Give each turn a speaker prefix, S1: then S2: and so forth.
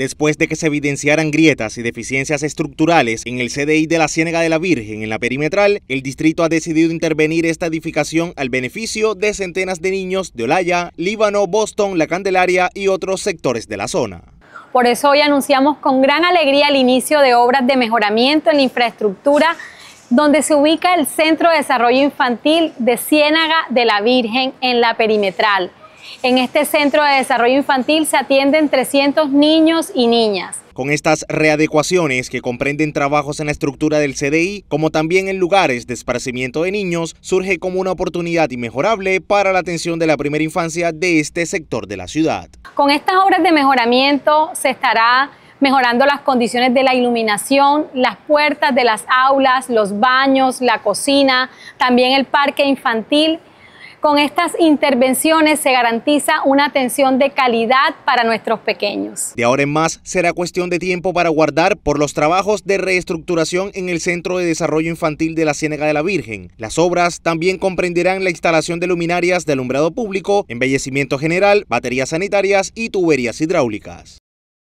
S1: después de que se evidenciaran grietas y deficiencias estructurales en el CDI de la Ciénaga de la Virgen en la perimetral, el distrito ha decidido intervenir esta edificación al beneficio de centenas de niños de Olaya, Líbano, Boston, La Candelaria y otros sectores de la zona.
S2: Por eso hoy anunciamos con gran alegría el inicio de obras de mejoramiento en la infraestructura donde se ubica el Centro de Desarrollo Infantil de Ciénaga de la Virgen en la perimetral. En este centro de desarrollo infantil se atienden 300 niños y niñas.
S1: Con estas readecuaciones que comprenden trabajos en la estructura del CDI, como también en lugares de esparcimiento de niños, surge como una oportunidad inmejorable para la atención de la primera infancia de este sector de la ciudad.
S2: Con estas obras de mejoramiento se estará mejorando las condiciones de la iluminación, las puertas de las aulas, los baños, la cocina, también el parque infantil con estas intervenciones se garantiza una atención de calidad para nuestros pequeños.
S1: De ahora en más será cuestión de tiempo para guardar por los trabajos de reestructuración en el Centro de Desarrollo Infantil de la Ciénaga de la Virgen. Las obras también comprenderán la instalación de luminarias de alumbrado público, embellecimiento general, baterías sanitarias y tuberías hidráulicas.